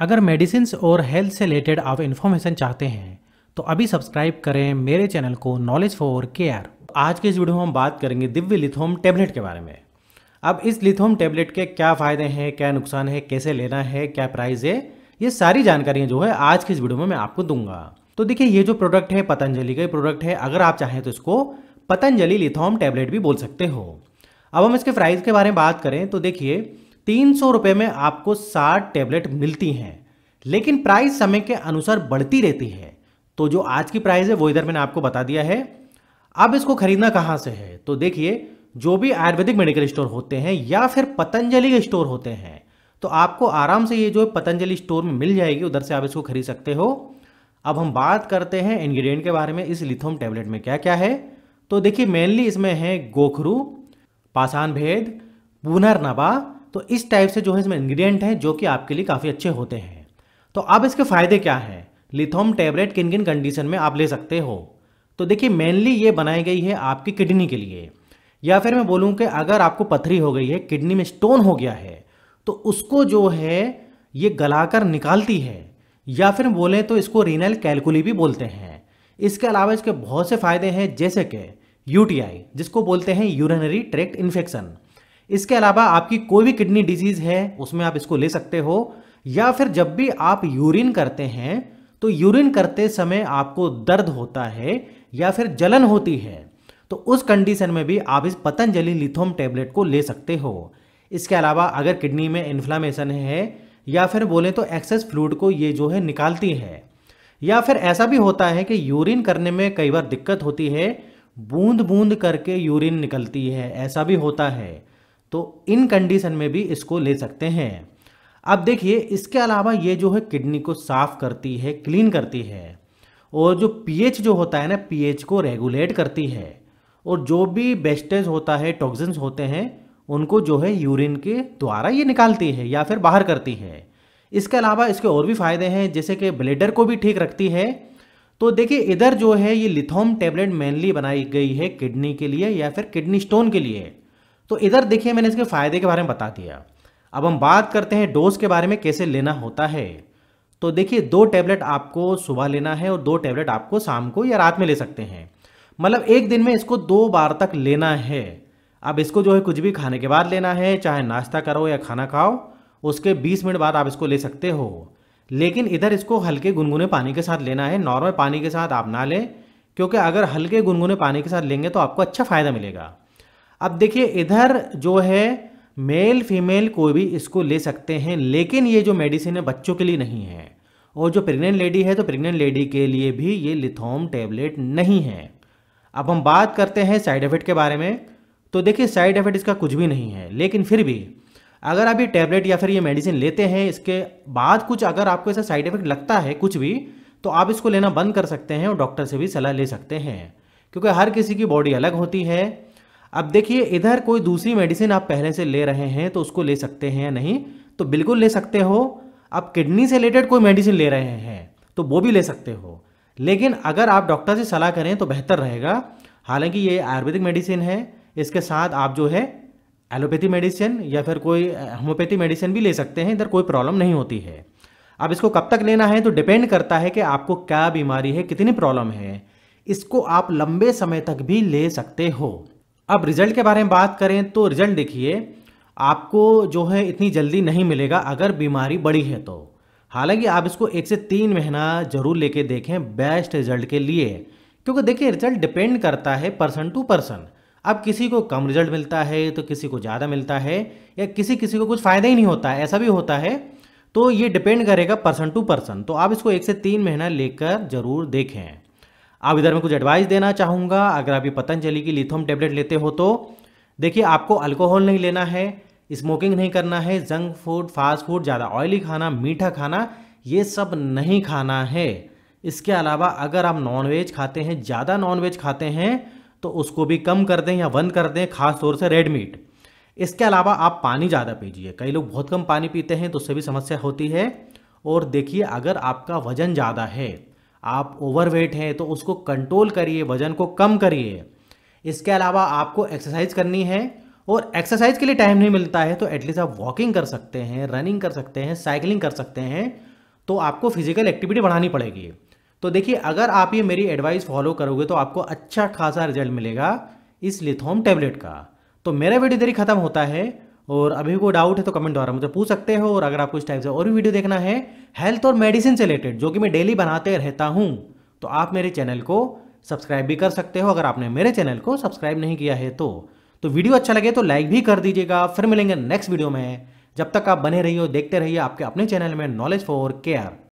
अगर मेडिसिन और हेल्थ से रिलेटेड आप इन्फॉर्मेशन चाहते हैं तो अभी सब्सक्राइब करें मेरे चैनल को नॉलेज फॉर केयर आज के इस वीडियो में हम बात करेंगे दिव्य लिथोम टेबलेट के बारे में अब इस लिथोम टेबलेट के क्या फ़ायदे हैं क्या नुकसान है कैसे लेना है क्या प्राइस है ये सारी जानकारियाँ जो है आज की इस वीडियो में मैं आपको दूंगा तो देखिए ये जो प्रोडक्ट है पतंजलि का प्रोडक्ट है अगर आप चाहें तो इसको पतंजलि लिथोम टैबलेट भी बोल सकते हो अब हम इसके प्राइस के बारे में बात करें तो देखिए तीन सौ रुपये में आपको साठ टेबलेट मिलती हैं लेकिन प्राइस समय के अनुसार बढ़ती रहती है तो जो आज की प्राइस है वो इधर मैंने आपको बता दिया है अब इसको खरीदना कहाँ से है तो देखिए जो भी आयुर्वेदिक मेडिकल स्टोर होते हैं या फिर पतंजलि के स्टोर होते हैं तो आपको आराम से ये जो पतंजलि स्टोर में मिल जाएगी उधर से आप इसको खरीद सकते हो अब हम बात करते हैं इंग्रेडिएंट के बारे में इस लिथोम टैबलेट में क्या क्या है तो देखिए मेनली इसमें है गोखरू पाषाण भेद पुनर्नबा तो इस टाइप से जो है इसमें इंग्रेडिएंट है जो कि आपके लिए काफ़ी अच्छे होते हैं तो अब इसके फ़ायदे क्या हैं लिथोम टैबलेट किन किन कंडीशन में आप ले सकते हो तो देखिए मेनली ये बनाई गई है आपकी किडनी के लिए या फिर मैं बोलूँ कि अगर आपको पथरी हो गई है किडनी में स्टोन हो गया है तो उसको जो है ये गलाकर निकालती है या फिर बोलें तो इसको रीनल कैलकुली भी बोलते हैं इसके अलावा इसके बहुत से फ़ायदे हैं जैसे कि यूटीआई जिसको बोलते हैं यूरिनरी ट्रैक्ट इन्फेक्शन इसके अलावा आपकी कोई भी किडनी डिजीज है उसमें आप इसको ले सकते हो या फिर जब भी आप यूरिन करते हैं तो यूरिन करते समय आपको दर्द होता है या फिर जलन होती है तो उस कंडीशन में भी आप इस पतंजलि लिथोम टेबलेट को ले सकते हो इसके अलावा अगर किडनी में इन्फ्लामेशन है या फिर बोले तो एक्सेस फ्लूड को ये जो है निकालती है या फिर ऐसा भी होता है कि यूरिन करने में कई बार दिक्कत होती है बूंद बूंद करके यूरिन निकलती है ऐसा भी होता है तो इन कंडीशन में भी इसको ले सकते हैं अब देखिए इसके अलावा ये जो है किडनी को साफ करती है क्लीन करती है और जो पीएच जो होता है ना पीएच को रेगुलेट करती है और जो भी बेस्टेज होता है टॉक्सिन्स होते हैं उनको जो है यूरिन के द्वारा ये निकालती है या फिर बाहर करती है इसके अलावा इसके और भी फायदे हैं जैसे कि ब्लेडर को भी ठीक रखती है तो देखिए इधर जो है ये लिथोम टेबलेट मेनली बनाई गई है किडनी के लिए या फिर किडनी स्टोन के लिए तो इधर देखिए मैंने इसके फ़ायदे के बारे में बता दिया अब हम बात करते हैं डोज के बारे में कैसे लेना होता है तो देखिए दो टैबलेट आपको सुबह लेना है और दो टैबलेट आपको शाम को या रात में ले सकते हैं मतलब एक दिन में इसको दो बार तक लेना है अब इसको जो है कुछ भी खाने के बाद लेना है चाहे नाश्ता करो या खाना खाओ उसके 20 मिनट बाद आप इसको ले सकते हो लेकिन इधर इसको हल्के गुनगुने पानी के साथ लेना है नॉर्मल पानी के साथ आप ना लें क्योंकि अगर हल्के गुनगुने पानी के साथ लेंगे तो आपको अच्छा फ़ायदा मिलेगा अब देखिए इधर जो है मेल फीमेल कोई भी इसको ले सकते हैं लेकिन ये जो मेडिसिन है बच्चों के लिए नहीं है और जो प्रेग्नेंट लेडी है तो प्रेग्नेंट लेडी के लिए भी ये लिथोम टेबलेट नहीं है अब हम बात करते हैं साइड इफेक्ट के बारे में तो देखिए साइड इफेक्ट इसका कुछ भी नहीं है लेकिन फिर भी अगर आप ये टैबलेट या फिर ये मेडिसिन लेते हैं इसके बाद कुछ अगर आपको ऐसा साइड इफेक्ट लगता है कुछ भी तो आप इसको लेना बंद कर सकते हैं और डॉक्टर से भी सलाह ले सकते हैं क्योंकि हर किसी की बॉडी अलग होती है अब देखिए इधर कोई दूसरी मेडिसिन आप पहले से ले रहे हैं तो उसको ले सकते हैं या नहीं तो बिल्कुल ले सकते हो आप किडनी से रिलेटेड कोई मेडिसिन ले रहे हैं तो वो भी ले सकते हो लेकिन अगर आप डॉक्टर से सलाह करें तो बेहतर रहेगा हालांकि ये आयुर्वेदिक मेडिसिन है इसके साथ आप जो है एलोपैथी मेडिसिन या फिर कोई होम्योपैथी मेडिसिन भी ले सकते हैं इधर कोई प्रॉब्लम नहीं होती है अब इसको कब तक लेना है तो डिपेंड करता है कि आपको क्या बीमारी है कितनी प्रॉब्लम है इसको आप लंबे समय तक भी ले सकते हो अब रिजल्ट के बारे में बात करें तो रिजल्ट देखिए आपको जो है इतनी जल्दी नहीं मिलेगा अगर बीमारी बड़ी है तो हालांकि आप इसको एक से तीन महीना जरूर लेके देखें बेस्ट रिजल्ट के लिए क्योंकि देखिए रिजल्ट डिपेंड करता है पर्सन टू पर्सन अब किसी को कम रिजल्ट मिलता है तो किसी को ज़्यादा मिलता है या किसी किसी को कुछ फ़ायदा ही नहीं होता है ऐसा भी होता है तो ये डिपेंड करेगा पर्सन टू पर्सन तो आप इसको एक से तीन महीना लेकर ज़रूर देखें आप इधर में कुछ एडवाइस देना चाहूँगा अगर आप ये पतंजलि की लिथोम टेबलेट लेते हो तो देखिए आपको अल्कोहल नहीं लेना है स्मोकिंग नहीं करना है जंक फूड फास्ट फूड ज़्यादा ऑयली खाना मीठा खाना ये सब नहीं खाना है इसके अलावा अगर आप नॉनवेज खाते हैं ज़्यादा नॉनवेज खाते हैं तो उसको भी कम कर दें या बंद कर दें खास तौर से रेड मीट इसके अलावा आप पानी ज़्यादा पीजिए कई लोग बहुत कम पानी पीते हैं तो उससे भी समस्या होती है और देखिए अगर आपका वज़न ज़्यादा है आप ओवरवेट हैं तो उसको कंट्रोल करिए वजन को कम करिए इसके अलावा आपको एक्सरसाइज करनी है और एक्सरसाइज के लिए टाइम नहीं मिलता है तो एटलीस्ट आप वॉकिंग कर सकते हैं रनिंग कर सकते हैं साइकिलिंग कर सकते हैं तो आपको फिजिकल एक्टिविटी बढ़ानी पड़ेगी तो देखिए अगर आप ये मेरी एडवाइस फॉलो करोगे तो आपको अच्छा खासा रिजल्ट मिलेगा इस लिथोम टैबलेट का तो मेरा वीडियो देरी खत्म होता है और अभी कोई डाउट है तो कमेंट द्वारा मुझे पूछ सकते हो और अगर आपको इस टाइप से और भी वीडियो देखना है हेल्थ और मेडिसिन से रिलेटेड जो कि मैं डेली बनाते रहता हूँ तो आप मेरे चैनल को सब्सक्राइब भी कर सकते हो अगर आपने मेरे चैनल को सब्सक्राइब नहीं किया है तो तो वीडियो अच्छा लगे तो लाइक भी कर दीजिएगा फिर मिलेंगे नेक्स्ट वीडियो में जब तक आप बने रहिए देखते रहिए आपके अपने चैनल में नॉलेज फॉर केयर